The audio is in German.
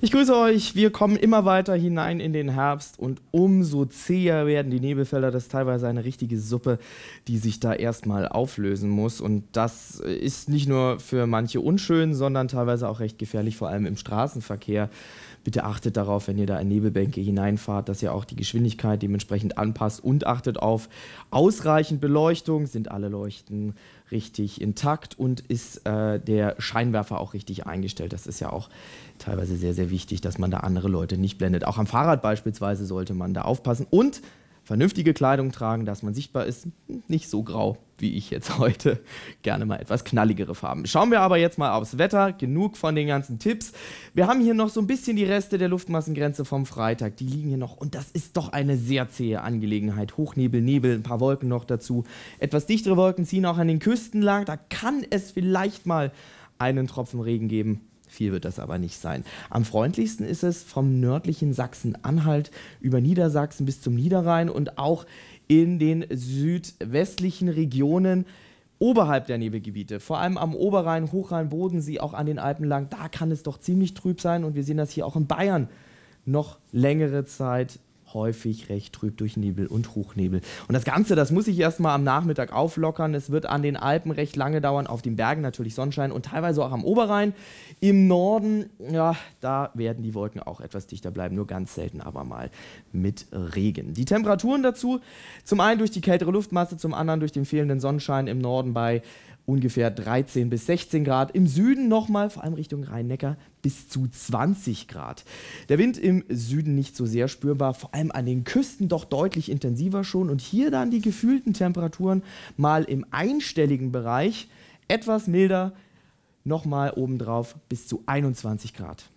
Ich grüße euch. Wir kommen immer weiter hinein in den Herbst und umso zäher werden die Nebelfelder. Das ist teilweise eine richtige Suppe, die sich da erstmal auflösen muss. Und das äh, ist nicht nur für manche unschön, sondern teilweise auch recht gefährlich, vor allem im Straßenverkehr. Bitte achtet darauf, wenn ihr da in Nebelbänke hineinfahrt, dass ihr auch die Geschwindigkeit dementsprechend anpasst und achtet auf ausreichend Beleuchtung. Sind alle Leuchten richtig intakt und ist äh, der Scheinwerfer auch richtig eingestellt? Das ist ja auch teilweise sehr, sehr sehr wichtig, dass man da andere Leute nicht blendet. Auch am Fahrrad beispielsweise sollte man da aufpassen und vernünftige Kleidung tragen, dass man sichtbar ist. Nicht so grau wie ich jetzt heute. Gerne mal etwas knalligere Farben. Schauen wir aber jetzt mal aufs Wetter. Genug von den ganzen Tipps. Wir haben hier noch so ein bisschen die Reste der Luftmassengrenze vom Freitag. Die liegen hier noch. Und das ist doch eine sehr zähe Angelegenheit. Hochnebel, Nebel, ein paar Wolken noch dazu. Etwas dichtere Wolken ziehen auch an den Küsten lang. Da kann es vielleicht mal einen Tropfen Regen geben. Viel wird das aber nicht sein. Am freundlichsten ist es vom nördlichen Sachsen-Anhalt über Niedersachsen bis zum Niederrhein und auch in den südwestlichen Regionen oberhalb der Nebelgebiete, vor allem am Oberrhein, Hochrhein, Bodensee, auch an den Alpen lang, da kann es doch ziemlich trüb sein und wir sehen das hier auch in Bayern noch längere Zeit häufig recht trüb durch Nebel und Hochnebel. Und das Ganze, das muss ich erstmal am Nachmittag auflockern. Es wird an den Alpen recht lange dauern, auf den Bergen natürlich Sonnenschein und teilweise auch am Oberrhein. Im Norden, ja, da werden die Wolken auch etwas dichter bleiben, nur ganz selten aber mal mit Regen. Die Temperaturen dazu, zum einen durch die kältere Luftmasse, zum anderen durch den fehlenden Sonnenschein im Norden bei ungefähr 13 bis 16 Grad. Im Süden nochmal, vor allem Richtung Rhein-Neckar, bis zu 20 Grad. Der Wind im Süden nicht so sehr spürbar, vor allem an den Küsten doch deutlich intensiver schon. Und hier dann die gefühlten Temperaturen mal im einstelligen Bereich, etwas milder, nochmal obendrauf bis zu 21 Grad.